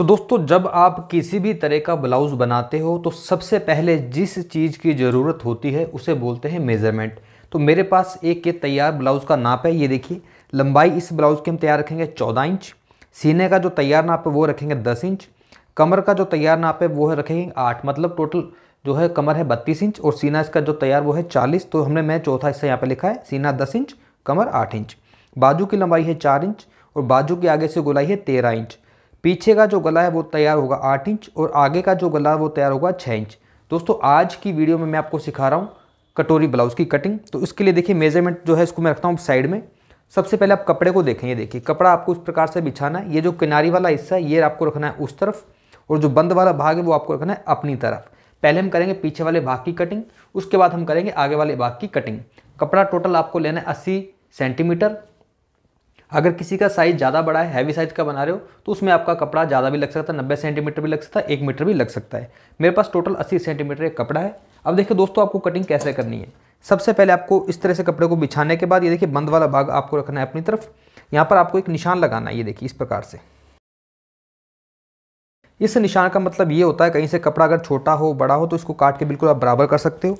तो दोस्तों जब आप किसी भी तरह का ब्लाउज़ बनाते हो तो सबसे पहले जिस चीज़ की ज़रूरत होती है उसे बोलते हैं मेज़रमेंट तो मेरे पास एक ये तैयार ब्लाउज़ का नाप है ये देखिए लंबाई इस ब्लाउज़ की हम तैयार रखेंगे चौदह इंच सीने का जो तैयार नाप है वो रखेंगे दस इंच कमर का जो तैयार नाप है वो है रखेंगे आठ मतलब टोटल जो है कमर है बत्तीस इंच और सीना इसका जो तैयार वो है चालीस तो हमने मैं चौथा हिस्सा यहाँ पर लिखा है सीना दस इंच कमर आठ इंच बाजू की लंबाई है चार इंच और बाजू के आगे से गोलाई है तेरह इंच पीछे का जो गला है वो तैयार होगा आठ इंच और आगे का जो गला है वो तैयार होगा छः इंच दोस्तों आज की वीडियो में मैं आपको सिखा रहा हूँ कटोरी ब्लाउज़ की कटिंग तो इसके लिए देखिए मेजरमेंट जो है इसको मैं रखता हूँ साइड में सबसे पहले आप कपड़े को देखें ये देखिए कपड़ा आपको इस प्रकार से बिछाना है ये जो किनारी वाला हिस्सा है ये आपको रखना है उस तरफ और जो बंद वाला भाग है वो आपको रखना है अपनी तरफ पहले हम करेंगे पीछे वाले भाग की कटिंग उसके बाद हम करेंगे आगे वाले भाग की कटिंग कपड़ा टोटल आपको लेना है अस्सी सेंटीमीटर अगर किसी का साइज़ ज़्यादा बड़ा है हैवी साइज़ का बना रहे हो तो उसमें आपका कपड़ा ज़्यादा भी लग सकता है नब्बे सेंटीमीटर भी लग सकता है एक मीटर भी लग सकता है मेरे पास टोटल अस्सी सेंटीमीटर एक कपड़ा है अब देखिए दोस्तों आपको कटिंग कैसे करनी है सबसे पहले आपको इस तरह से कपड़े को बिछाने के बाद ये देखिए बंद वाला भाग आपको रखना है अपनी तरफ यहाँ पर आपको एक निशान लगाना है ये देखिए इस प्रकार से इस निशान का मतलब ये होता है कहीं से कपड़ा अगर छोटा हो बड़ा हो तो इसको काट के बिल्कुल आप बराबर कर सकते हो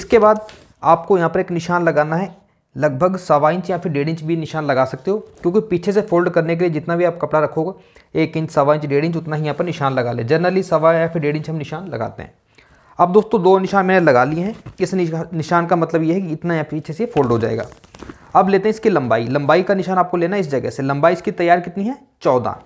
इसके बाद आपको यहाँ पर एक निशान लगाना है लगभग सवा इंच या फिर डेढ़ इंच भी निशान लगा सकते हो क्योंकि पीछे से फोल्ड करने के लिए जितना भी आप कपड़ा रखोगे एक इंच सवा इंच डेढ़ इंच उतना ही यहाँ पर निशान लगा ले जनरली सवा या फिर डेढ़ इंच हम निशान लगाते हैं अब दोस्तों दो निशान मैंने लगा लिए हैं इस निशान का मतलब ये है कि इतना या पीछे से फोल्ड हो जाएगा अब लेते हैं इसकी लंबाई लंबाई का निशान आपको लेना है इस जगह से लंबाई इसकी तैयार कितनी है चौदह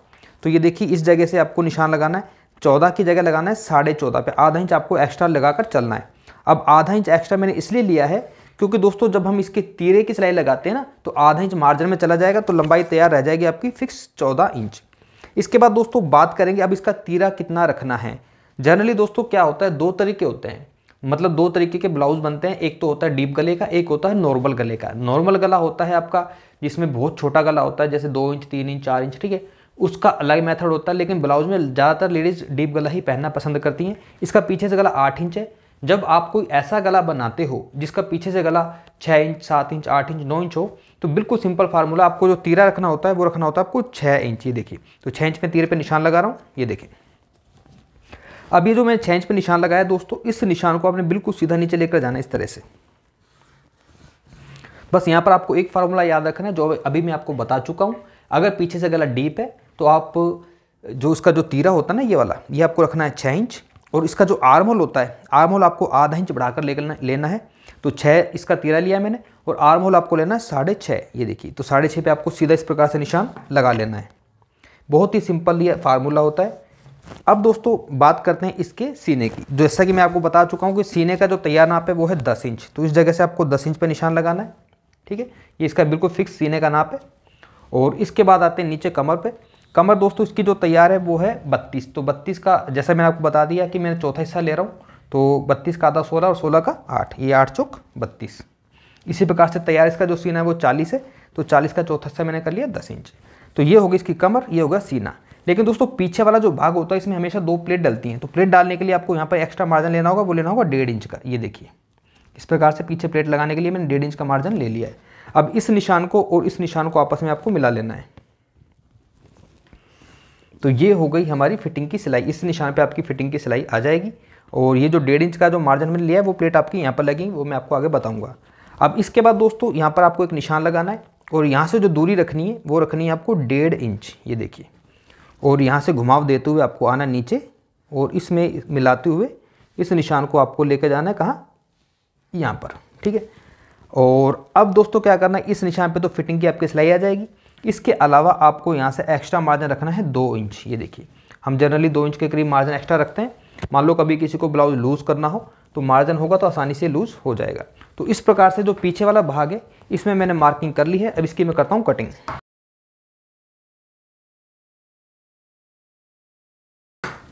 तो ये देखिए इस जगह से आपको निशान लगाना है चौदह की जगह लगाना है साढ़े चौदह पे आधा इंच आपको एक्स्ट्रा लगाकर चलना है अब आधा इंच एक्स्ट्रा मैंने इसलिए लिया है क्योंकि दोस्तों जब हम इसके तीरे की सिलाई लगाते हैं ना तो आधा इंच मार्जिन में चला जाएगा तो लंबाई तैयार रह जाएगी आपकी फिक्स चौदह इंच इसके बाद दोस्तों बात करेंगे अब इसका तीरा कितना रखना है जनरली दोस्तों क्या होता है दो तरीके होते हैं मतलब दो तरीके के ब्लाउज बनते हैं एक तो होता है डीप गले का एक होता है नॉर्मल गले का नॉर्मल गला होता है आपका जिसमें बहुत छोटा गला होता है जैसे दो इंच तीन इंच चार इंच ठीक है उसका अलग मेथड होता है लेकिन ब्लाउज में ज़्यादातर लेडीज़ डीप गला ही पहनना पसंद करती हैं इसका पीछे से गला आठ इंच है जब आप कोई ऐसा गला बनाते हो जिसका पीछे से गला छः इंच सात इंच आठ इंच नौ इंच हो तो बिल्कुल सिंपल फार्मूला आपको जो तीरा रखना होता है वो रखना होता है आपको छः इंच ये देखिए तो छः इंच में तीर पे निशान लगा रहा हूँ ये देखिए अब ये जो मैंने छः इंच पर निशान लगाया दोस्तों इस निशान को आपने बिल्कुल सीधा नीचे लेकर जाना इस तरह से बस यहाँ पर आपको एक फार्मूला याद रखना है जो अभी मैं आपको बता चुका हूँ अगर पीछे से गला डीप है तो आप जो उसका जो तीरा होता है ना ये वाला ये आपको रखना है छः इंच और इसका जो आर्म होल होता है आर्म होल आपको आधा इंच बढ़ाकर लेना लेना है तो छः इसका तीरा लिया मैंने और आर्म होल आपको लेना है साढ़े छः ये देखिए तो साढ़े छः पर आपको सीधा इस प्रकार से निशान लगा लेना है बहुत ही सिंपल ये फार्मूला होता है अब दोस्तों बात करते हैं इसके सीने की जैसा कि मैं आपको बता चुका हूँ कि सीने का जो तैयार नाप है वो है दस इंच तो इस जगह से आपको दस इंच पर निशान लगाना है ठीक है ये इसका बिल्कुल फिक्स सीने का नाप है और इसके बाद आते हैं नीचे कमर पर कमर दोस्तों इसकी जो तैयार है वो है बत्तीस तो बत्तीस का जैसा मैंने आपको बता दिया कि मैं चौथा हिस्सा ले रहा हूँ तो बत्तीस का आधा सोलह और सोलह का आठ ये आठ चौक बत्तीस इसी प्रकार से तैयार इसका जो सीना है वो चालीस है तो चालीस का चौथा हिस्सा मैंने कर लिया दस इंच तो ये होगी इसकी कमर ये होगा सीना लेकिन दोस्तों पीछे वाला जो भाग होता है इसमें हमेशा दो प्लेट डलती हैं तो प्लेट डालने के लिए आपको यहाँ पर एक्स्ट्रा मार्जिन लेना होगा वो लेना होगा डेढ़ इंच का ये देखिए इस प्रकार से पीछे प्लेट लगाने के लिए मैंने डेढ़ इंच का मार्जिन ले लिया है अब इस निशान को और इस निशान को आपस में आपको मिला लेना है तो ये हो गई हमारी फिटिंग की सिलाई इस निशान पे आपकी फिटिंग की सिलाई आ जाएगी और ये जो डेढ़ इंच का जो मार्जिन मैंने लिया है वो प्लेट आपकी यहाँ पर लगेगी वो मैं आपको आगे बताऊँगा अब इसके बाद दोस्तों यहाँ पर आपको एक निशान लगाना है और यहाँ से जो दूरी रखनी है वो रखनी है आपको डेढ़ इंच ये देखिए और यहाँ से घुमाव देते हुए आपको आना नीचे और इसमें मिलाते हुए इस निशान को आपको लेकर जाना है कहाँ यहाँ पर ठीक है और अब दोस्तों क्या करना है इस निशान पे तो फिटिंग की आपकी सिलाई आ जाएगी इसके अलावा आपको यहाँ से एक्स्ट्रा मार्जिन रखना है दो इंच ये देखिए हम जनरली दो इंच के करीब मार्जिन एक्स्ट्रा रखते हैं मान लो कभी किसी को ब्लाउज लूज़ करना हो तो मार्जिन होगा तो आसानी से लूज़ हो जाएगा तो इस प्रकार से जो पीछे वाला भाग है इसमें मैंने मार्किंग कर ली है अब इसकी मैं करता हूँ कटिंग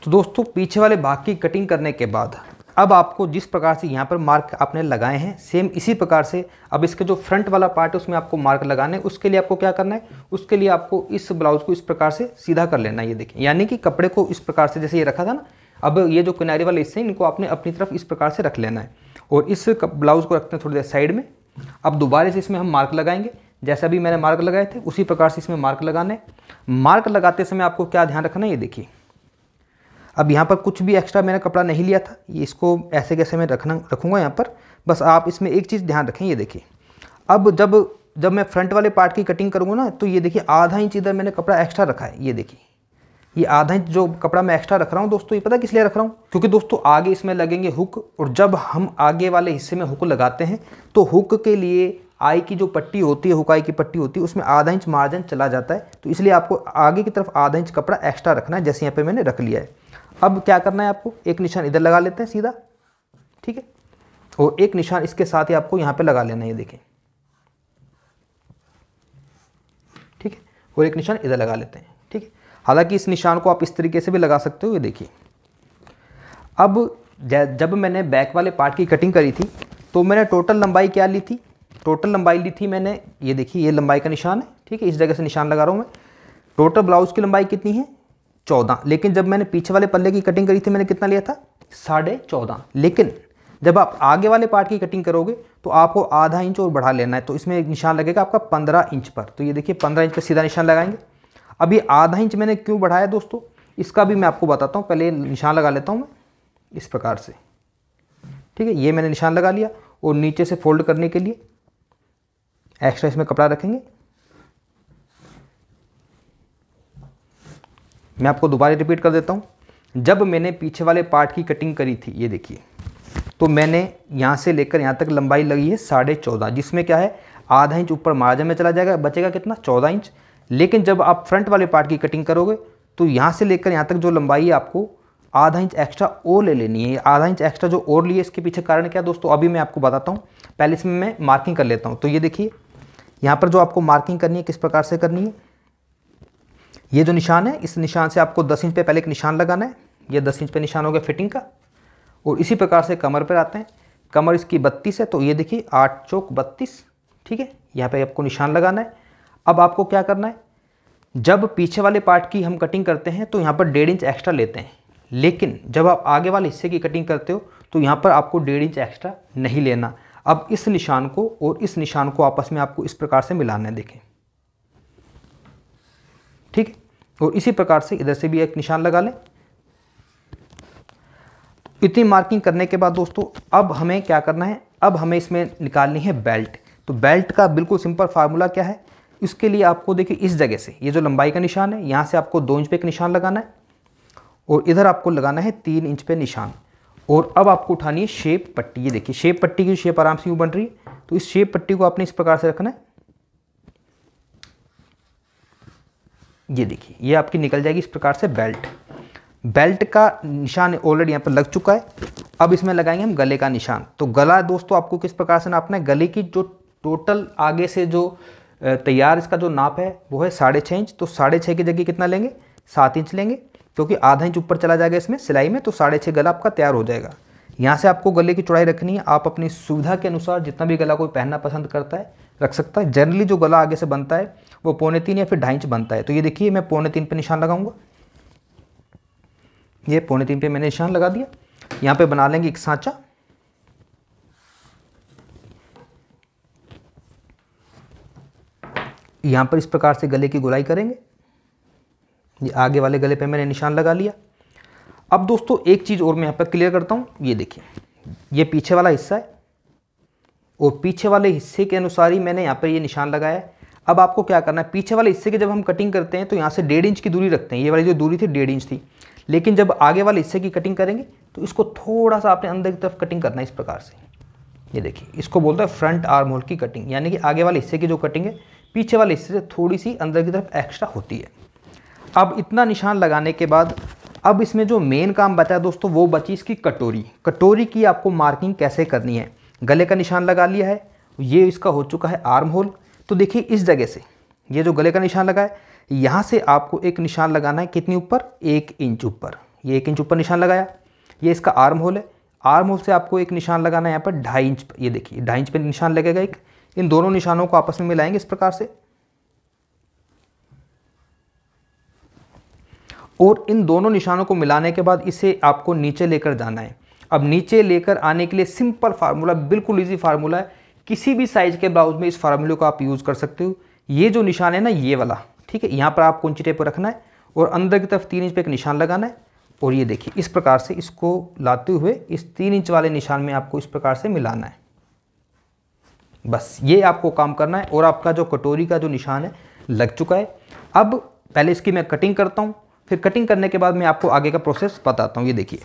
तो दोस्तों पीछे वाले भाग की कटिंग करने के बाद अब आपको जिस प्रकार से यहाँ पर मार्क आपने लगाए हैं सेम इसी प्रकार से अब इसके जो फ्रंट वाला पार्ट है उसमें आपको मार्क लगाने हैं उसके लिए आपको क्या करना है उसके लिए आपको इस ब्लाउज़ को इस प्रकार से सीधा कर लेना है ये देखिए यानी कि कपड़े को इस प्रकार से जैसे ये रखा था ना अब ये जो किनारे वाले हिस्से हैं इनको आपने अपनी तरफ इस प्रकार से रख लेना है और इस ब्लाउज़ को रखते हैं थोड़ी देर साइड में अब दोबारा से इसमें हम मार्क लगाएंगे जैसा भी मैंने मार्क लगाए थे उसी प्रकार से इसमें मार्क लगाने मार्क लगाते समय आपको क्या ध्यान रखना है ये देखिए अब यहाँ पर कुछ भी एक्स्ट्रा मैंने कपड़ा नहीं लिया था ये इसको ऐसे कैसे मैं रखना रखूँगा यहाँ पर बस आप इसमें एक चीज़ ध्यान रखें ये देखिए अब जब जब मैं फ्रंट वाले पार्ट की कटिंग करूँगा ना तो ये देखिए आधा इंच इधर मैंने कपड़ा एक्स्ट्रा रखा है ये देखिए ये आधा इंच जो कपड़ा मैं एक्स्ट्रा रख रहा हूँ दोस्तों ये पता किस लिए रख रहा हूँ क्योंकि दोस्तों आगे इसमें लगेंगे हुक और जब हम आगे वाले हिस्से में हुक लगाते हैं तो हुक के लिए आई की जो पट्टी होती है हुकाई की पट्टी होती है उसमें आधा इंच मार्जिन चला जाता है तो इसलिए आपको आगे की तरफ आधा इंच कपड़ा एक्स्ट्रा रखना है जैसे यहाँ पे मैंने रख लिया है अब क्या करना है आपको एक निशान इधर लगा लेते हैं सीधा ठीक है और एक निशान इसके साथ ही आपको यहाँ पे लगा लेना है ये देखें ठीक है और एक निशान इधर लगा लेते हैं ठीक है हालांकि इस निशान को आप इस तरीके से भी लगा सकते हो ये देखिए अब जब मैंने बैक वाले पार्ट की कटिंग करी थी तो मैंने टोटल लंबाई क्या ली थी टोटल लंबाई ली थी मैंने ये देखिए ये लंबाई का निशान है ठीक है इस जगह से निशान लगा रहा हूँ मैं टोटल ब्लाउज़ की लंबाई कितनी है चौदह लेकिन जब मैंने पीछे वाले पल्ले की कटिंग करी थी मैंने कितना लिया था साढ़े चौदह लेकिन जब आप आगे वाले पार्ट की कटिंग करोगे तो आपको आधा इंच और बढ़ा लेना है तो इसमें एक निशान लगेगा आपका पंद्रह इंच पर तो ये देखिए पंद्रह इंच पर सीधा निशान लगाएंगे अभी आधा इंच मैंने क्यों बढ़ाया दोस्तों इसका भी मैं आपको बताता हूँ पहले निशान लगा लेता हूँ मैं इस प्रकार से ठीक है ये मैंने निशान लगा लिया और नीचे से फोल्ड करने के लिए एक्स्ट्रा इसमें कपड़ा रखेंगे मैं आपको दोबारा रिपीट कर देता हूँ जब मैंने पीछे वाले पार्ट की कटिंग करी थी ये देखिए तो मैंने यहाँ से लेकर यहाँ तक लंबाई लगी है साढ़े चौदह जिसमें क्या है आधा इंच ऊपर मार्जन में चला जाएगा बचेगा कितना चौदह इंच लेकिन जब आप फ्रंट वाले पार्ट की कटिंग करोगे तो यहाँ से लेकर यहाँ तक जो लंबाई है आपको आधा इंच एक्स्ट्रा और ले लेनी है आधा इंच एक्स्ट्रा जो और लिए इसके पीछे कारण क्या दोस्तों अभी मैं आपको बताता हूँ पहले इसमें मैं मार्किंग कर लेता हूँ तो ये देखिए यहाँ पर जो आपको मार्किंग करनी है किस प्रकार से करनी है ये जो निशान है इस निशान से आपको दस इंच पे पहले एक निशान लगाना है ये दस इंच पे निशान हो गया फिटिंग का और इसी प्रकार से कमर पर आते हैं कमर इसकी बत्तीस है तो ये देखिए आठ चौक बत्तीस ठीक है यहाँ पे आपको निशान लगाना है अब आपको क्या करना है जब पीछे वाले पार्ट की हम कटिंग करते हैं तो यहाँ पर डेढ़ इंच एक्स्ट्रा लेते हैं लेकिन जब आप आगे वाले हिस्से की कटिंग करते हो तो यहाँ पर आपको डेढ़ इंच एक्स्ट्रा नहीं लेना अब इस निशान को और इस निशान को आपस में आपको इस प्रकार से मिलाना है देखें ठीक है और तो इसी प्रकार से इधर से भी एक निशान लगा लें इतनी मार्किंग करने के बाद दोस्तों अब हमें क्या करना है अब हमें इसमें निकालनी है बेल्ट तो बेल्ट का बिल्कुल सिंपल फार्मूला क्या है इसके लिए आपको देखिए इस जगह से ये जो लंबाई का निशान है यहाँ से आपको दो इंच पे एक निशान लगाना है और इधर आपको लगाना है तीन इंच पे निशान और अब आपको उठानी है शेप पट्टी ये देखिए शेप पट्टी की शेप आराम से यूँ बन रही है तो इस शेप पट्टी को आपने इस प्रकार से रखना है ये देखिए ये आपकी निकल जाएगी इस प्रकार से बेल्ट बेल्ट का निशान ऑलरेडी यहाँ पर लग चुका है अब इसमें लगाएंगे हम गले का निशान तो गला दोस्तों आपको किस प्रकार से नापना है गले की जो टोटल आगे से जो तैयार इसका जो नाप है वो है साढ़े छः इंच तो साढ़े छः की जगह कितना लेंगे सात इंच लेंगे क्योंकि आधा इंच ऊपर चला जाएगा इसमें सिलाई में तो साढ़े छः गला आपका तैयार हो जाएगा यहाँ से आपको गले की चौड़ाई रखनी है आप अपनी सुविधा के अनुसार जितना भी गला कोई पहनना पसंद करता है रख सकता है जनरली जो गला आगे से बनता है वो पौने तीन या फिर ढाई इंच बनता है तो ये देखिए मैं पौने तीन पर निशान लगाऊंगा ये पौने तीन पे मैंने निशान लगा दिया यहाँ पे बना लेंगे एक सांचा यहाँ पर इस प्रकार से गले की गोलाई करेंगे ये आगे वाले गले पे मैंने निशान लगा लिया अब दोस्तों एक चीज़ और मैं यहाँ पर क्लियर करता हूँ ये देखिए ये पीछे वाला हिस्सा है और पीछे वाले हिस्से के अनुसार ही मैंने यहाँ पर ये निशान लगाया है अब आपको क्या करना है पीछे वाले हिस्से की जब हम कटिंग करते हैं तो यहाँ से डेढ़ इंच की दूरी रखते हैं ये वाली जो दूरी थी डेढ़ इंच थी लेकिन जब आगे वाले हिस्से की कटिंग करेंगे तो इसको थोड़ा सा आपने अंदर की तरफ कटिंग करना है इस प्रकार से ये देखिए इसको बोलता है फ्रंट आर्म होल की कटिंग यानी कि आगे वाले हिस्से की जो कटिंग है पीछे वाले हिस्से से थोड़ी सी अंदर की तरफ एक्स्ट्रा होती है अब इतना निशान लगाने के बाद अब इसमें जो मेन काम बचा है दोस्तों वो बची इसकी कटोरी कटोरी की आपको मार्किंग कैसे करनी है गले का निशान लगा लिया है ये इसका हो चुका है आर्म होल तो देखिए इस जगह से ये जो गले का निशान लगा है यहाँ से आपको एक निशान लगाना है कितनी ऊपर एक इंच ऊपर ये एक इंच ऊपर निशान लगाया ये इसका आर्म होल है आर्म होल से आपको एक निशान लगाना है यहाँ पर ढाई इंच ये देखिए ढाई इंच पर निशान लगेगा एक इन दोनों निशानों को आपस में मिलाएंगे इस प्रकार से और इन दोनों निशानों को मिलाने के बाद इसे आपको नीचे लेकर जाना है अब नीचे लेकर आने के लिए सिंपल फार्मूला बिल्कुल ईजी फार्मूला है किसी भी साइज़ के ब्लाउज में इस फार्मूले को आप यूज़ कर सकते हो ये जो निशान है ना ये वाला ठीक है यहाँ पर आपको ऊंची टेप रखना है और अंदर की तरफ तीन इंच पे एक निशान लगाना है और ये देखिए इस प्रकार से इसको लाते हुए इस तीन इंच वाले निशान में आपको इस प्रकार से मिलाना है बस ये आपको काम करना है और आपका जो कटोरी का जो निशान है लग चुका है अब पहले इसकी मैं कटिंग करता हूँ फिर कटिंग करने के बाद मैं आपको आगे का प्रोसेस बताता हूँ ये देखिए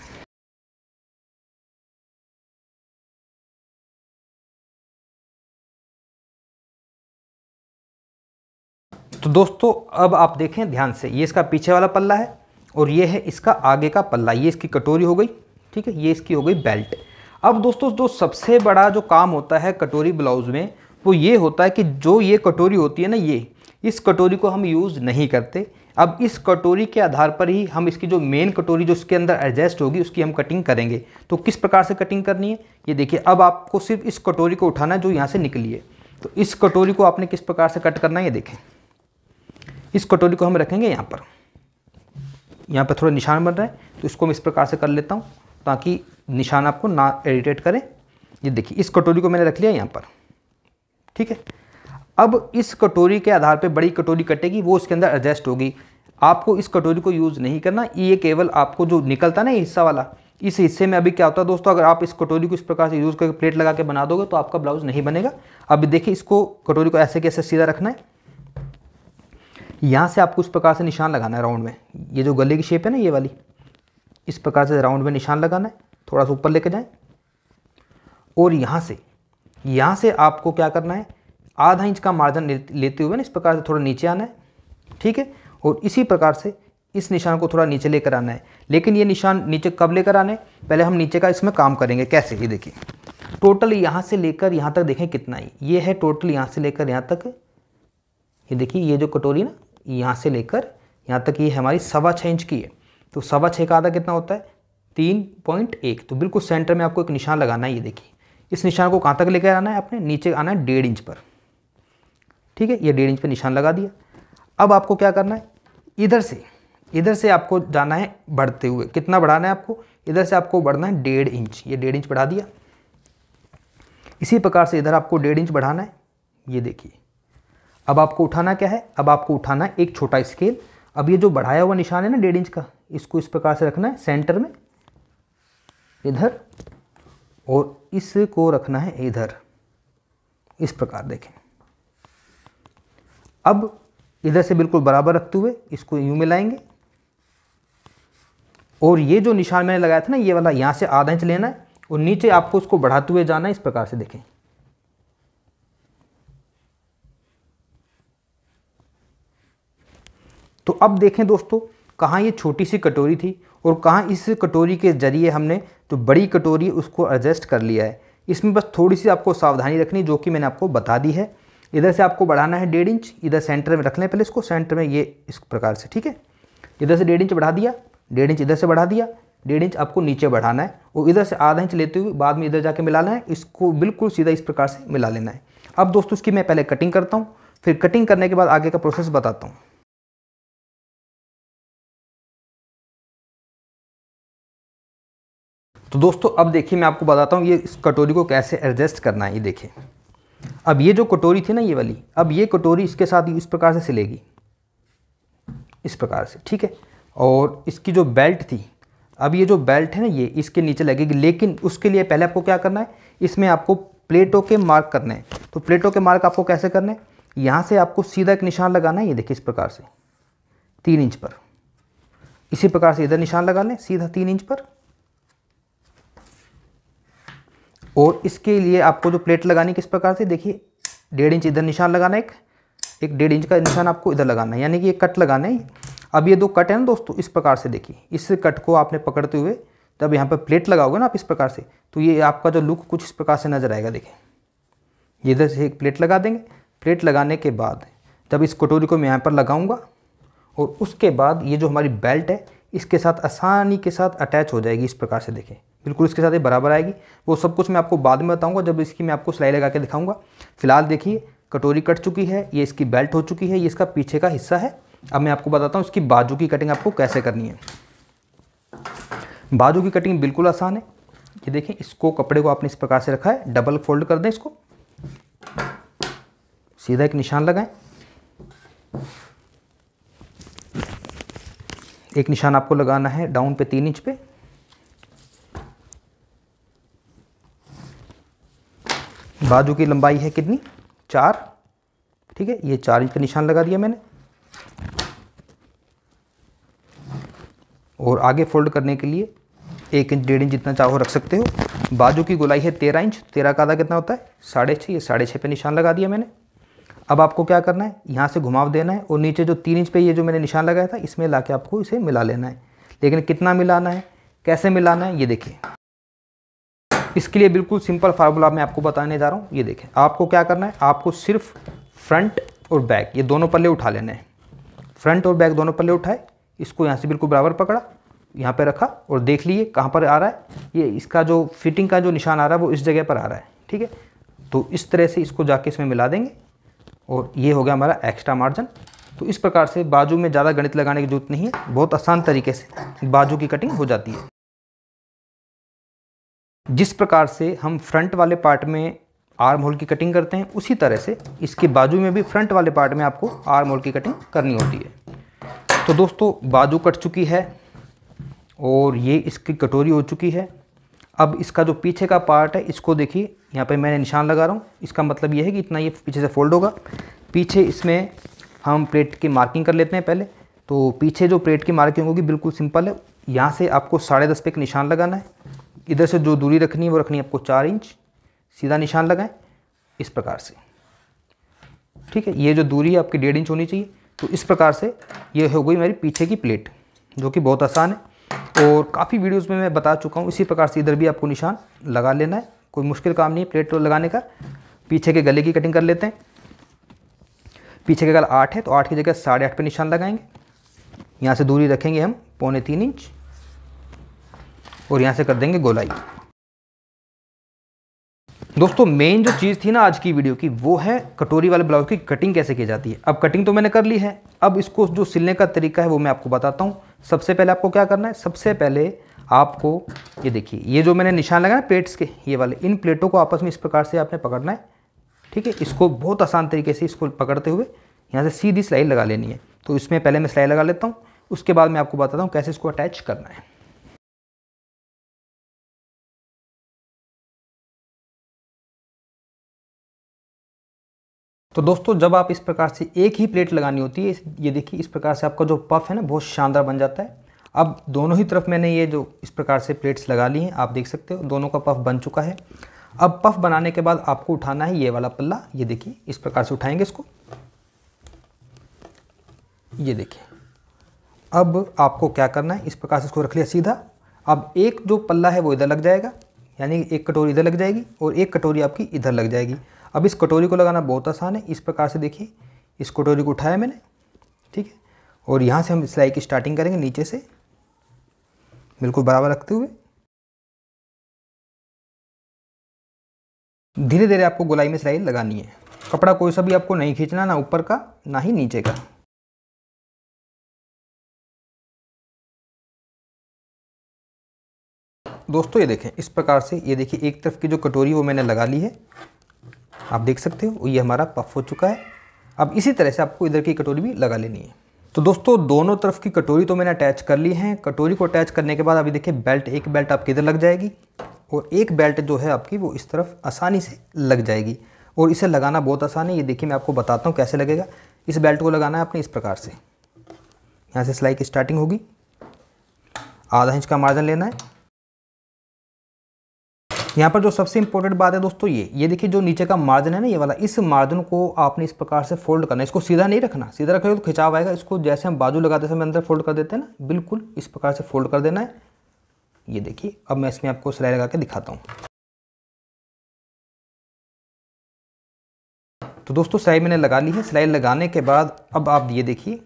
तो दोस्तों अब आप देखें ध्यान से ये इसका पीछे वाला पल्ला है और ये है इसका आगे का पल्ला ये इसकी कटोरी हो गई ठीक है ये इसकी हो गई बेल्ट अब दोस्तों जो सबसे बड़ा जो काम होता है कटोरी ब्लाउज़ में वो ये होता है कि जो ये कटोरी होती है ना ये इस कटोरी को हम यूज़ नहीं करते अब इस कटोरी के आधार पर ही हम इसकी जो मेन कटोरी जो इसके अंदर एडजस्ट होगी उसकी हम कटिंग करेंगे तो किस प्रकार से कटिंग करनी है ये देखिए अब आपको सिर्फ इस कटोरी को उठाना है जो यहाँ से निकली है तो इस कटोरी को आपने किस प्रकार से कट करना है ये देखें इस कटोरी को हम रखेंगे यहाँ पर यहाँ पर थोड़ा निशान बन रहा है तो इसको मैं इस प्रकार से कर लेता हूँ ताकि निशान आपको ना इरीटेट करें ये देखिए इस कटोरी को मैंने रख लिया यहाँ पर ठीक है अब इस कटोरी के आधार पर बड़ी कटोरी कटेगी वो उसके अंदर एडजस्ट होगी आपको इस कटोरी को यूज़ नहीं करना ये केवल आपको जो निकलता ना हिस्सा वाला इस हिस्से में अभी क्या होता है दोस्तों अगर आप इस कटोरी को इस प्रकार से यूज़ करके प्लेट लगा के बना दोगे तो आपका ब्लाउज नहीं बनेगा अभी देखिए इसको कटोरी को ऐसे कैसे सीधा रखना है यहाँ से आपको इस प्रकार से निशान लगाना है राउंड में ये जो गले की शेप है ना ये वाली इस प्रकार से राउंड में निशान लगाना है थोड़ा सा ऊपर लेके जाएं और यहाँ से यहाँ से आपको क्या करना है आधा इंच का मार्जिन लेते हुए ना इस प्रकार से थोड़ा नीचे आना है ठीक है और इसी प्रकार से इस निशान को थोड़ा नीचे लेकर आना है लेकिन ये निशान नीचे कब लेकर आना है पहले हम नीचे का इसमें काम करेंगे कैसे ये देखिए टोटल यहाँ से लेकर यहाँ तक देखें कितना है ये है टोटल यहाँ से लेकर यहाँ तक ये देखिए ये जो कटोरी ना यहाँ से लेकर यहाँ तक ये यह हमारी सवा छः इंच की है तो सवा छः का आधा कितना होता है तीन पॉइंट एक तो बिल्कुल सेंटर में आपको एक निशान लगाना है ये देखिए इस निशान को कहाँ तक लेकर आना है आपने नीचे आना है डेढ़ इंच पर ठीक है ये डेढ़ इंच पर निशान लगा दिया अब आपको क्या करना है इधर से इधर से आपको जाना है बढ़ते हुए कितना बढ़ाना है आपको इधर से आपको बढ़ना है डेढ़ इंच ये डेढ़ इंच बढ़ा दिया इसी प्रकार से इधर आपको डेढ़ इंच बढ़ाना है ये देखिए अब आपको उठाना क्या है अब आपको उठाना एक छोटा स्केल अब ये जो बढ़ाया हुआ निशान है ना डेढ़ इंच का इसको इस प्रकार से रखना है सेंटर में इधर और इसको रखना है इधर इस प्रकार देखें अब इधर से बिल्कुल बराबर रखते हुए इसको यूं मिलाएंगे और ये जो निशान मैंने लगाया था ना ये वाला यहाँ से आधा इंच लेना है और नीचे आपको उसको बढ़ाते हुए जाना है इस प्रकार से देखें तो अब देखें दोस्तों कहाँ ये छोटी सी कटोरी थी और कहाँ इस कटोरी के ज़रिए हमने जो तो बड़ी कटोरी उसको एडजस्ट कर लिया है इसमें बस थोड़ी सी आपको सावधानी रखनी जो कि मैंने आपको बता दी है इधर से आपको बढ़ाना है डेढ़ इंच इधर सेंटर में रख लें पहले इसको सेंटर में ये इस प्रकार से ठीक है इधर से डेढ़ इंच बढ़ा दिया डेढ़ इंच इधर से बढ़ा दिया डेढ़ इंच आपको नीचे बढ़ाना है और इधर से आधा इंच लेते हुए बाद में इधर जाके मिलाना है इसको बिल्कुल सीधा इस प्रकार से मिला लेना है अब दोस्तों इसकी मैं पहले कटिंग करता हूँ फिर कटिंग करने के बाद आगे का प्रोसेस बताता हूँ तो दोस्तों अब देखिए मैं आपको बताता हूँ ये इस कटोरी को कैसे एडजस्ट करना है ये देखें अब ये जो कटोरी थी ना ये वाली अब ये कटोरी इसके साथ इस प्रकार से सिलेगी इस प्रकार से ठीक है और इसकी जो बेल्ट थी अब ये जो बेल्ट है ना ये इसके नीचे लगेगी लेकिन उसके लिए पहले आपको क्या करना है इसमें आपको प्लेटों के मार्क करने हैं तो प्लेटों के मार्क आपको कैसे करने हैं यहाँ से आपको सीधा एक निशान लगाना है ये देखिए इस प्रकार से तीन इंच पर इसी प्रकार से इधर निशान लगा लें सीधा तीन इंच पर और इसके लिए आपको जो प्लेट लगानी किस प्रकार से देखिए डेढ़ इंच इधर निशान लगाना एक एक डेढ़ इंच का निशान आपको इधर लगाना है यानी कि ये कट लगाना है अब ये दो कट है ना दोस्तों इस प्रकार से देखिए इस कट को आपने पकड़ते हुए जब यहाँ पर प्लेट लगाओगे ना आप इस प्रकार से तो ये आपका जो लुक कुछ इस प्रकार से नज़र आएगा देखें ये इधर से एक प्लेट लगा देंगे प्लेट लगाने के बाद जब इस कटोरी को मैं यहाँ पर लगाऊंगा और उसके बाद ये जो हमारी बेल्ट है इसके साथ आसानी के साथ अटैच हो जाएगी इस प्रकार से देखें बिल्कुल इसके साथ ही बराबर आएगी वो सब कुछ मैं आपको बाद में बताऊंगा जब इसकी मैं आपको सिलाई लगा के दिखाऊंगा फिलहाल देखिए कटोरी कट चुकी है ये इसकी बेल्ट हो चुकी है ये इसका पीछे का हिस्सा है अब मैं आपको बताता हूँ इसकी बाजू की कटिंग आपको कैसे करनी है बाजू की कटिंग बिल्कुल आसान है ये देखें इसको कपड़े को आपने इस प्रकार से रखा है डबल फोल्ड कर दें इसको सीधा एक निशान लगाएं एक निशान आपको लगाना है डाउन पे तीन इंच पे बाजू की लंबाई है कितनी चार ठीक है ये चार इंच का निशान लगा दिया मैंने और आगे फोल्ड करने के लिए एक इंच डेढ़ इंच जितना चाहो रख सकते हो बाजू की गोलाई है तेरह इंच तेरह का आधा कितना होता है साढ़े छः ये साढ़े छः पर निशान लगा दिया मैंने अब आपको क्या करना है यहाँ से घुमाव देना है और नीचे जो तीन इंच पे ये जो मैंने निशान लगाया था इसमें ला के आपको इसे मिला लेना है लेकिन कितना मिलाना है कैसे मिलाना है ये देखिए इसके लिए बिल्कुल सिंपल फार्मूला मैं आपको बताने जा रहा हूँ ये देखें आपको क्या करना है आपको सिर्फ फ्रंट और बैक ये दोनों पल्ले उठा लेने हैं फ्रंट और बैक दोनों पल्ले उठाए इसको यहाँ से बिल्कुल बराबर पकड़ा यहाँ पे रखा और देख लिए कहाँ पर आ रहा है ये इसका जो फिटिंग का जो निशान आ रहा है वो इस जगह पर आ रहा है ठीक है तो इस तरह से इसको जाके इसमें मिला देंगे और ये हो गया हमारा एक्स्ट्रा मार्जिन तो इस प्रकार से बाजू में ज़्यादा गणित लगाने की जरूरत नहीं है बहुत आसान तरीके से बाजू की कटिंग हो जाती है जिस प्रकार से हम फ्रंट वाले पार्ट में आर्म होल की कटिंग करते हैं उसी तरह से इसके बाजू में भी फ्रंट वाले पार्ट में आपको आर्म होल की कटिंग करनी होती है तो दोस्तों बाजू कट चुकी है और ये इसकी कटोरी हो चुकी है अब इसका जो पीछे का पार्ट है इसको देखिए यहाँ पर मैंने निशान लगा रहा हूँ इसका मतलब ये है कि इतना ये पीछे से फोल्ड होगा पीछे इसमें हम प्लेट की मार्किंग कर लेते हैं पहले तो पीछे जो प्लेट की मार्किंग होगी बिल्कुल सिंपल है यहाँ से आपको साढ़े दस पे एक निशान लगाना है इधर से जो दूरी रखनी है वो रखनी है आपको चार इंच सीधा निशान लगाएं इस प्रकार से ठीक है ये जो दूरी है आपकी डेढ़ इंच होनी चाहिए तो इस प्रकार से ये हो गई मेरी पीछे की प्लेट जो कि बहुत आसान है और काफ़ी वीडियोस में मैं बता चुका हूँ इसी प्रकार से इधर भी आपको निशान लगा लेना है कोई मुश्किल काम नहीं है प्लेट तो लगाने का पीछे के गले की कटिंग कर लेते हैं पीछे के गला आठ है तो आठ की जगह साढ़े आठ पर निशान लगाएंगे यहाँ से दूरी रखेंगे हम पौने तीन इंच और यहाँ से कर देंगे गोलाई दोस्तों मेन जो चीज़ थी ना आज की वीडियो की वो है कटोरी वाले ब्लाउज की कटिंग कैसे की जाती है अब कटिंग तो मैंने कर ली है अब इसको जो सिलने का तरीका है वो मैं आपको बताता हूँ सबसे पहले आपको क्या करना है सबसे पहले आपको ये देखिए ये जो मैंने निशान लगाया ना प्लेट्स के ये वाले इन प्लेटों को आपस में इस प्रकार से आपने पकड़ना है ठीक है इसको बहुत आसान तरीके से इसको पकड़ते हुए यहाँ से सीधी सिलाई लगा लेनी है तो इसमें पहले मैं सिलाई लगा लेता हूँ उसके बाद मैं आपको बताता हूँ कैसे इसको अटैच करना है तो दोस्तों जब आप इस प्रकार से एक ही प्लेट लगानी होती है ये देखिए इस प्रकार से आपका जो पफ है ना बहुत शानदार बन जाता है अब दोनों ही तरफ मैंने ये जो इस प्रकार से प्लेट्स लगा ली हैं आप देख सकते हो दोनों का पफ बन चुका है अब पफ बनाने के बाद आपको उठाना है ये वाला पल्ला ये देखिए इस प्रकार से उठाएंगे इसको ये देखिए अब आपको क्या करना है इस प्रकार से इसको रख लिया सीधा अब एक जो पल्ला है वो इधर लग जाएगा यानी एक कटोरी इधर लग जाएगी और एक कटोरी आपकी इधर लग जाएगी अब इस कटोरी को लगाना बहुत आसान है इस प्रकार से देखिए इस कटोरी को उठाया मैंने ठीक है और यहाँ से हम सिलाई की स्टार्टिंग करेंगे नीचे से बिल्कुल बराबर रखते हुए धीरे धीरे आपको गोलाई में सिलाई लगानी है कपड़ा कोई सा भी आपको नहीं खींचना ना ऊपर का ना ही नीचे का दोस्तों ये देखें इस प्रकार से ये देखिए एक तरफ की जो कटोरी वो मैंने लगा ली है आप देख सकते हो ये हमारा पफ हो चुका है अब इसी तरह से आपको इधर की कटोरी भी लगा लेनी है तो दोस्तों दोनों तरफ की कटोरी तो मैंने अटैच कर ली है कटोरी को अटैच करने के बाद अभी देखिए बेल्ट एक बेल्ट आपकी इधर लग जाएगी और एक बेल्ट जो है आपकी वो इस तरफ आसानी से लग जाएगी और इसे लगाना बहुत आसान है ये देखिए मैं आपको बताता हूँ कैसे लगेगा इस बेल्ट को लगाना है आपने इस प्रकार से यहाँ से सिलाई की स्टार्टिंग होगी आधा इंच का मार्जिन लेना है यहाँ पर जो सबसे इंपॉर्टेंट बात है दोस्तों ये ये देखिए जो नीचे का मार्जिन है ना ये वाला इस मार्जिन को आपने इस प्रकार से फोल्ड करना है इसको सीधा नहीं रखना सीधा रखेंगे तो खिंचाव आएगा इसको जैसे हम बाजू लगाते समय अंदर फोल्ड कर देते हैं ना बिल्कुल इस प्रकार से फोल्ड कर देना है ये देखिए अब मैं इसमें आपको सिलाई लगा के दिखाता हूँ तो दोस्तों सिलाई मैंने लगा ली है सिलाई लगाने के बाद अब आप ये देखिए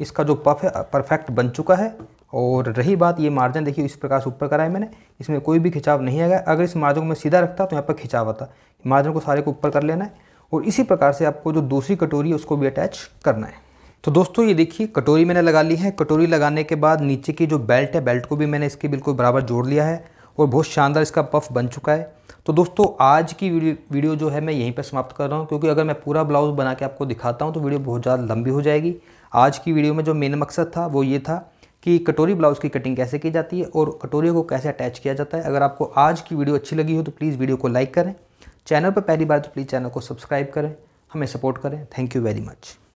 इसका जो पफ है परफेक्ट बन चुका है और रही बात ये मार्जिन देखिए इस प्रकार से ऊपर कराया मैंने इसमें कोई भी खिंचाव नहीं आएगा अगर इस मार्जिन को मैं सीधा रखता तो यहाँ पर खिंचाव आता मार्जिन को सारे को ऊपर कर लेना है और इसी प्रकार से आपको जो दूसरी कटोरी है उसको भी अटैच करना है तो दोस्तों ये देखिए कटोरी मैंने लगा ली है कटोरी लगाने के बाद नीचे की जो बेल्ट है बेल्ट को भी मैंने इसके बिल्कुल बराबर जोड़ लिया है और बहुत शानदार इसका पफ बन चुका है तो दोस्तों आज की वीडियो जो है मैं यहीं पर समाप्त कर रहा हूँ क्योंकि अगर मैं पूरा ब्लाउज़ बना के आपको दिखाता हूँ तो वीडियो बहुत ज़्यादा लंबी हो जाएगी आज की वीडियो में जो मेन मकसद था वो ये था कि कटोरी ब्लाउज़ की कटिंग कैसे की जाती है और कटोरी को कैसे अटैच किया जाता है अगर आपको आज की वीडियो अच्छी लगी हो तो प्लीज़ वीडियो को लाइक करें चैनल पर पहली बार तो प्लीज़ चैनल को सब्सक्राइब करें हमें सपोर्ट करें थैंक यू वेरी मच